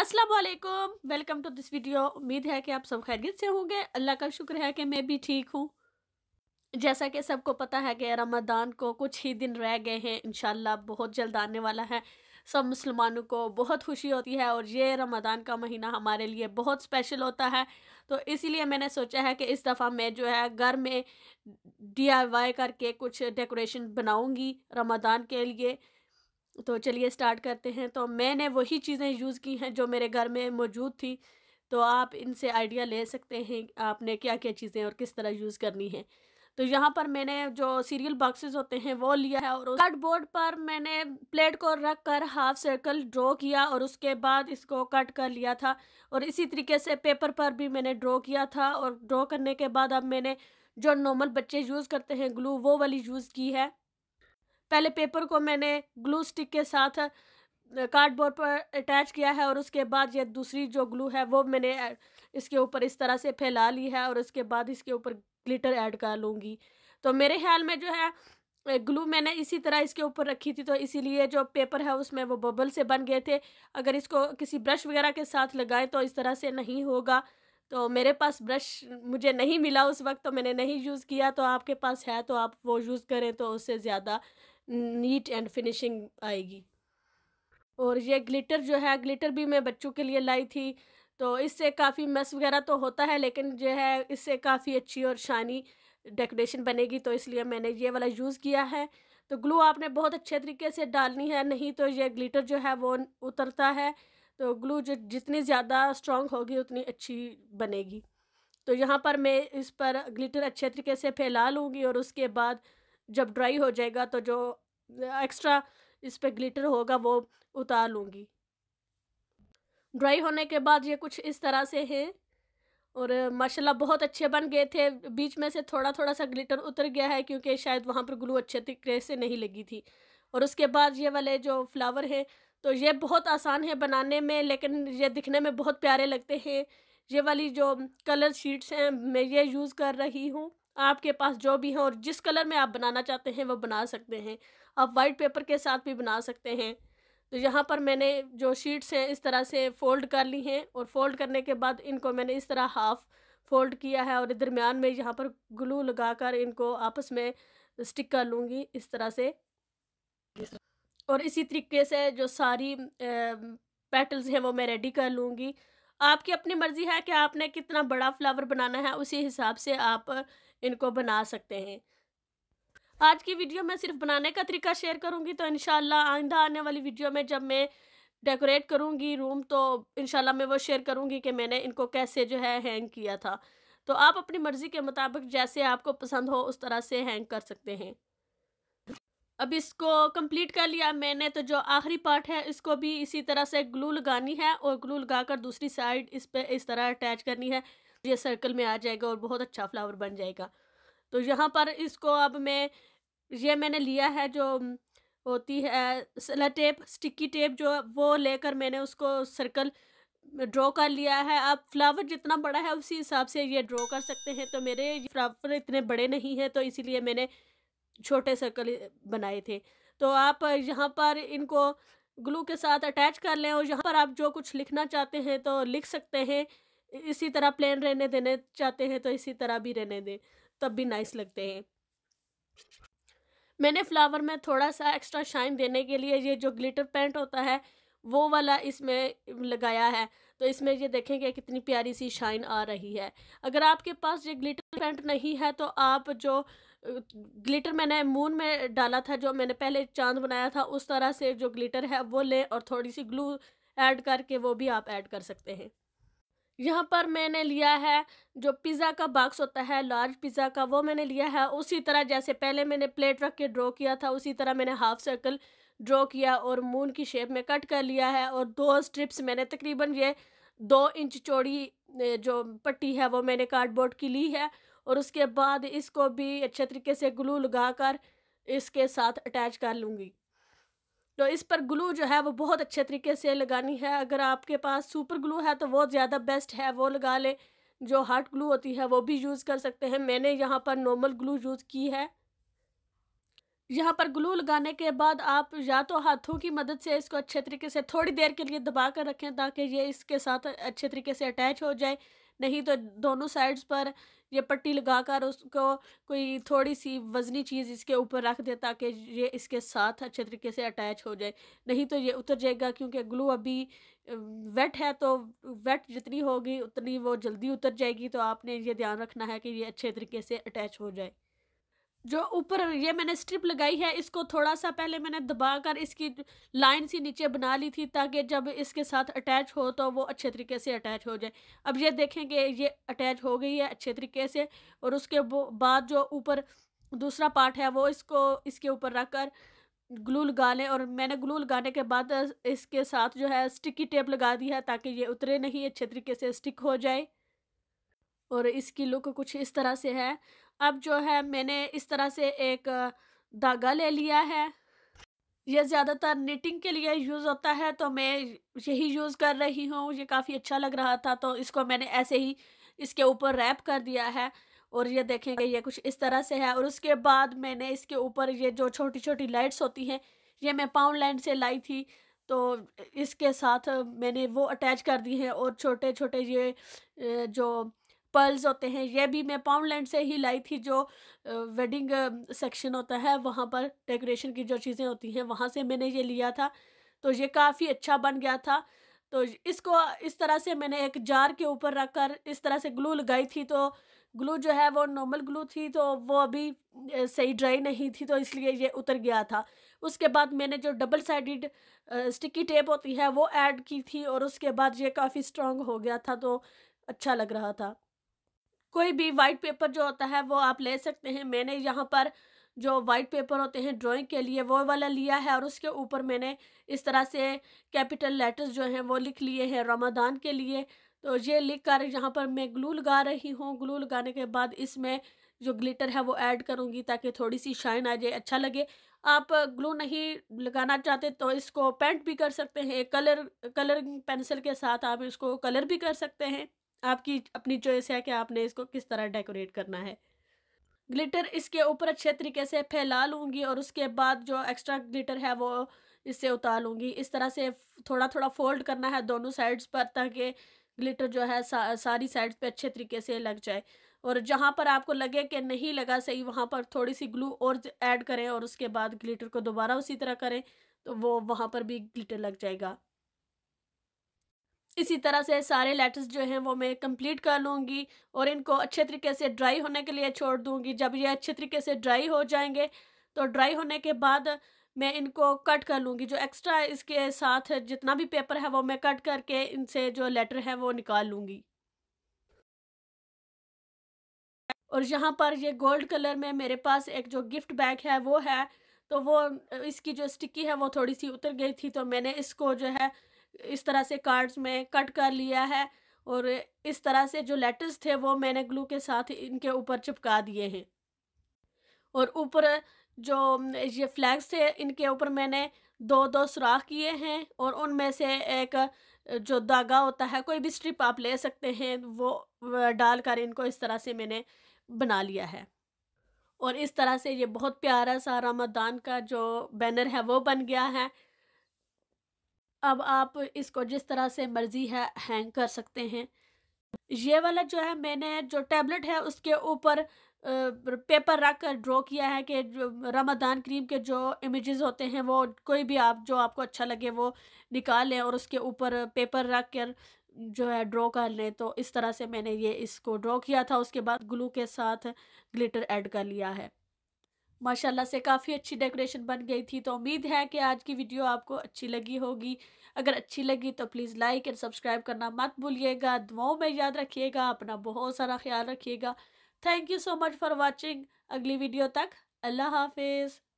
Aslam welcome to this video उम्मीद है कि आप सब खैरियत से होंगे अल्लाह का शुक्र है कि मैं भी ठीक हूँ जैसा कि सबको पता है कि रमदान को कुछ ही दिन रह गए हैं इन बहुत जल्द आने वाला है सब मुसलमानों को बहुत खुशी होती है और ये रमदान का महीना हमारे लिए बहुत स्पेशल होता है तो इसीलिए मैंने सोचा है कि इस दफ़ा मैं जो है घर में डी करके कुछ डेकोरेशन बनाऊँगी रमदान के लिए तो चलिए स्टार्ट करते हैं तो मैंने वही चीज़ें यूज़ की हैं जो मेरे घर में मौजूद थी तो आप इनसे आइडिया ले सकते हैं आपने क्या क्या चीज़ें और किस तरह यूज़ करनी है तो यहाँ पर मैंने जो सीरियल बॉक्सेस होते हैं वो लिया है और कार्डबोर्ड बोर्ड पर मैंने प्लेट को रख कर हाफ सर्कल ड्रॉ किया और उसके बाद इसको कट कर लिया था और इसी तरीके से पेपर पर भी मैंने ड्रॉ किया था और ड्रॉ करने के बाद अब मैंने जो नॉर्मल बच्चे यूज़ करते हैं ग्लू वो वाली यूज़ की है पहले पेपर को मैंने ग्लू स्टिक के साथ कार्डबोर्ड पर अटैच किया है और उसके बाद यह दूसरी जो ग्लू है वो मैंने इसके ऊपर इस तरह से फैला ली है और उसके बाद इसके ऊपर ग्लिटर ऐड कर लूँगी तो मेरे ख्याल में जो है ग्लू मैंने इसी तरह इसके ऊपर रखी थी तो इसीलिए जो पेपर है उसमें वो बबल से बन गए थे अगर इसको किसी ब्रश वगैरह के साथ लगाएं तो इस तरह से नहीं होगा तो मेरे पास ब्रश मुझे नहीं मिला उस वक्त तो मैंने नहीं यूज़ किया तो आपके पास है तो आप वो यूज़ करें तो उससे ज़्यादा नीट एंड फिनिशिंग आएगी और ये ग्लिटर जो है ग्लिटर भी मैं बच्चों के लिए लाई थी तो इससे काफ़ी मस वगैरह तो होता है लेकिन जो है इससे काफ़ी अच्छी और शानी डेकोरेशन बनेगी तो इसलिए मैंने ये वाला यूज़ किया है तो ग्लू आपने बहुत अच्छे तरीके से डालनी है नहीं तो ये ग्लिटर जो है वो उतरता है तो ग्लू जो जितनी ज़्यादा स्ट्रॉन्ग होगी उतनी अच्छी बनेगी तो यहाँ पर मैं इस पर ग्लिटर अच्छे तरीके से फैला लूँगी और उसके बाद जब ड्राई हो जाएगा तो जो एक्स्ट्रा इस पर ग्लिटर होगा वो उतार लूँगी ड्राई होने के बाद ये कुछ इस तरह से है और माशाल्लाह बहुत अच्छे बन गए थे बीच में से थोड़ा थोड़ा सा ग्लिटर उतर गया है क्योंकि शायद वहाँ पर ग्लू अच्छे तरीके से नहीं लगी थी और उसके बाद ये वाले जो फ्लावर हैं तो ये बहुत आसान है बनाने में लेकिन ये दिखने में बहुत प्यारे लगते हैं ये वाली जो कलर शीट्स हैं मैं ये यूज़ कर रही हूँ आपके पास जो भी हैं और जिस कलर में आप बनाना चाहते हैं वो बना सकते हैं आप वाइट पेपर के साथ भी बना सकते हैं तो यहाँ पर मैंने जो शीट्स हैं इस तरह से फ़ोल्ड कर ली हैं और फ़ोल्ड करने के बाद इनको मैंने इस तरह हाफ़ फ़ोल्ड किया है और दरमियान में यहाँ पर ग्लू लगा कर इनको आपस में स्टिक कर लूँगी इस तरह से और इसी तरीके से जो सारी पेटल्स हैं वो मैं रेडी कर लूँगी आपकी अपनी मर्ज़ी है कि आपने कितना बड़ा फ्लावर बनाना है उसी हिसाब से आप इनको बना सकते हैं आज की वीडियो में सिर्फ बनाने का तरीका शेयर करूँगी तो इन आइंदा आने वाली वीडियो में जब मैं डेकोरेट करूँगी रूम तो इनशाला मैं वो शेयर करूँगी कि मैंने इनको कैसे जो है हैंग किया था तो आप अपनी मर्ज़ी के मुताबिक जैसे आपको पसंद हो उस तरह से हैंग कर सकते हैं अब इसको कंप्लीट कर लिया मैंने तो जो आखिरी पार्ट है इसको भी इसी तरह से ग्लू लगानी है और ग्लू लगाकर दूसरी साइड इस पर इस तरह अटैच करनी है ये सर्कल में आ जाएगा और बहुत अच्छा फ्लावर बन जाएगा तो यहाँ पर इसको अब मैं ये मैंने लिया है जो होती है सला टेप स्टिकी टेप जो वो लेकर मैंने उसको सर्कल ड्रॉ कर लिया है आप फ्लावर जितना बड़ा है उसी हिसाब से ये ड्रॉ कर सकते हैं तो मेरे फ्लावर इतने बड़े नहीं हैं तो इसीलिए मैंने छोटे सर्कल बनाए थे तो आप यहाँ पर इनको ग्लू के साथ अटैच कर लें और यहाँ पर आप जो कुछ लिखना चाहते हैं तो लिख सकते हैं इसी तरह प्लेन रहने देने चाहते हैं तो इसी तरह भी रहने दें तब भी नाइस लगते हैं मैंने फ्लावर में थोड़ा सा एक्स्ट्रा शाइन देने के लिए ये जो ग्लिटर पेंट होता है वो वाला इसमें लगाया है तो इसमें ये देखेंगे कितनी प्यारी सी शाइन आ रही है अगर आपके पास ये ग्लिटर पेंट नहीं है तो आप जो ग्लिटर मैंने मून में डाला था जो मैंने पहले चांद बनाया था उस तरह से जो ग्लिटर है वो लें और थोड़ी सी ग्लू ऐड करके वो भी आप ऐड कर सकते हैं यहाँ पर मैंने लिया है जो पिज़्ज़ा का बॉक्स होता है लार्ज पिज़्ज़ा का वो मैंने लिया है उसी तरह जैसे पहले मैंने प्लेट रख के ड्रॉ किया था उसी तरह मैंने हाफ सर्कल ड्रॉ किया और मून की शेप में कट कर लिया है और दो स्ट्रिप्स मैंने तकरीबन ये दो इंच चौड़ी जो पट्टी है वो मैंने कार्डबोर्ड की ली है और उसके बाद इसको भी अच्छे तरीके से ग्लू लगा कर इसके साथ अटैच कर लूँगी तो इस पर ग्लू जो है वो बहुत अच्छे तरीके से लगानी है अगर आपके पास सुपर ग्लू है तो वो ज़्यादा बेस्ट है वो लगा लें जो हार्ड ग्लू होती है वो भी यूज़ कर सकते हैं मैंने यहाँ पर नॉर्मल ग्लू यूज़ की है यहाँ पर ग्लू लगाने के बाद आप या तो हाथों की मदद से इसको अच्छे तरीके से थोड़ी देर के लिए दबा कर रखें ताकि ये इसके साथ अच्छे तरीके से अटैच हो जाए नहीं तो दोनों साइड्स पर ये पट्टी लगा कर उसको कोई थोड़ी सी वजनी चीज़ इसके ऊपर रख दे ताकि ये इसके साथ अच्छे तरीके से अटैच हो जाए नहीं तो ये उतर जाएगा क्योंकि ग्लू अभी वेट है तो वेट जितनी होगी उतनी वो जल्दी उतर जाएगी तो आपने ये ध्यान रखना है कि ये अच्छे तरीके से अटैच हो जाए जो ऊपर ये मैंने स्ट्रिप लगाई है इसको थोड़ा सा पहले मैंने दबा कर इसकी लाइन सी नीचे बना ली थी ताकि जब इसके साथ अटैच हो तो वो अच्छे तरीके से अटैच हो जाए अब ये देखें कि ये अटैच हो गई है अच्छे तरीके से और उसके बाद जो ऊपर दूसरा पार्ट है वो इसको इसके ऊपर रख कर ग्लू लगा लें और मैंने ग्लू लगाने के बाद इसके साथ जो है स्टिकी टेप लगा दी है ताकि ये उतरे नहीं अच्छे तरीके से स्टिक हो जाए और इसकी लुक कुछ इस तरह से है अब जो है मैंने इस तरह से एक धागा ले लिया है यह ज़्यादातर निटिंग के लिए यूज़ होता है तो मैं यही यूज़ कर रही हूँ ये काफ़ी अच्छा लग रहा था तो इसको मैंने ऐसे ही इसके ऊपर रैप कर दिया है और ये देखेंगे ये कुछ इस तरह से है और उसके बाद मैंने इसके ऊपर ये जो छोटी छोटी लाइट्स होती हैं ये मैं पाउंड लाइन से लाई थी तो इसके साथ मैंने वो अटैच कर दी है और छोटे छोटे ये जो पर्ल्स होते हैं ये भी मैं पाउंडलैंड से ही लाई थी जो वेडिंग सेक्शन होता है वहाँ पर डेकोरेशन की जो चीज़ें होती हैं वहाँ से मैंने ये लिया था तो ये काफ़ी अच्छा बन गया था तो इसको इस तरह से मैंने एक जार के ऊपर रख कर इस तरह से ग्लू लगाई थी तो ग्लू जो है वो नॉर्मल ग्लू थी तो वो अभी सही ड्राई नहीं थी तो इसलिए ये उतर गया था उसके बाद मैंने जो डबल साइडेड स्टिकी टेप होती है वो ऐड की थी और उसके बाद ये काफ़ी स्ट्रॉन्ग हो गया था तो अच्छा लग रहा था कोई भी वाइट पेपर जो होता है वो आप ले सकते हैं मैंने यहाँ पर जो वाइट पेपर होते हैं ड्राइंग के लिए वो वाला लिया है और उसके ऊपर मैंने इस तरह से कैपिटल लेटर्स जो हैं वो लिख लिए हैं रमदान के लिए तो ये लिख कर यहाँ पर मैं ग्लू लगा रही हूँ ग्लू लगाने के बाद इसमें जो ग्लिटर है वो ऐड करूँगी ताकि थोड़ी सी शाइन आ जाए अच्छा लगे आप ग्लू नहीं लगाना चाहते तो इसको पेंट भी कर सकते हैं कलर कलरिंग पेंसिल के साथ आप इसको कलर भी कर सकते हैं आपकी अपनी चॉइस है कि आपने इसको किस तरह डेकोरेट करना है ग्लिटर इसके ऊपर अच्छे तरीके से फैला लूँगी और उसके बाद जो एक्स्ट्रा ग्लिटर है वो इससे उतार लूँगी इस तरह से थोड़ा थोड़ा फोल्ड करना है दोनों साइड्स पर ताकि ग्लिटर जो है सा, सारी साइड्स पे अच्छे तरीके से लग जाए और जहाँ पर आपको लगे कि नहीं लगा सही वहाँ पर थोड़ी सी ग्लू और ऐड करें और उसके बाद ग्लिटर को दोबारा उसी तरह करें तो वो वहाँ पर भी ग्लिटर लग जाएगा इसी तरह से सारे लेटर्स जो हैं वो मैं कंप्लीट कर लूँगी और इनको अच्छे तरीके से ड्राई होने के लिए छोड़ दूँगी जब ये अच्छे तरीके से ड्राई हो जाएंगे तो ड्राई होने के बाद मैं इनको कट कर लूँगी जो एक्स्ट्रा इसके साथ जितना भी पेपर है वो मैं कट करके इनसे जो लेटर है वो निकाल लूँगी और यहाँ पर ये गोल्ड कलर में मेरे पास एक जो गिफ्ट बैग है वो है तो वो इसकी जो स्टिकी है वो थोड़ी सी उतर गई थी तो मैंने इसको जो है इस तरह से कार्ड्स में कट कर लिया है और इस तरह से जो लेटर्स थे वो मैंने ग्लू के साथ इनके ऊपर चिपका दिए हैं और ऊपर जो ये फ्लैग्स थे इनके ऊपर मैंने दो दो सुराख किए हैं और उनमें से एक जो धागा होता है कोई भी स्ट्रिप आप ले सकते हैं वो डालकर इनको इस तरह से मैंने बना लिया है और इस तरह से ये बहुत प्यारा सा रमदान का जो बैनर है वो बन गया है अब आप इसको जिस तरह से मर्जी है हैंग कर सकते हैं ये वाला जो है मैंने जो टैबलेट है उसके ऊपर पेपर रख कर ड्रॉ किया है कि रमदान क्रीम के जो इमेजेस होते हैं वो कोई भी आप जो आपको अच्छा लगे वो निकाल लें और उसके ऊपर पेपर रख कर जो है ड्रॉ कर लें तो इस तरह से मैंने ये इसको ड्रॉ किया था उसके बाद ग्लू के साथ ग्लिटर ऐड कर लिया है माशाल्लाह से काफ़ी अच्छी डेकोरेशन बन गई थी तो उम्मीद है कि आज की वीडियो आपको अच्छी लगी होगी अगर अच्छी लगी तो प्लीज़ लाइक एंड सब्सक्राइब करना मत भूलिएगा दुआओं में याद रखिएगा अपना बहुत सारा ख्याल रखिएगा thank you so much for watching अगली वीडियो तक अल्लाह हाफिज़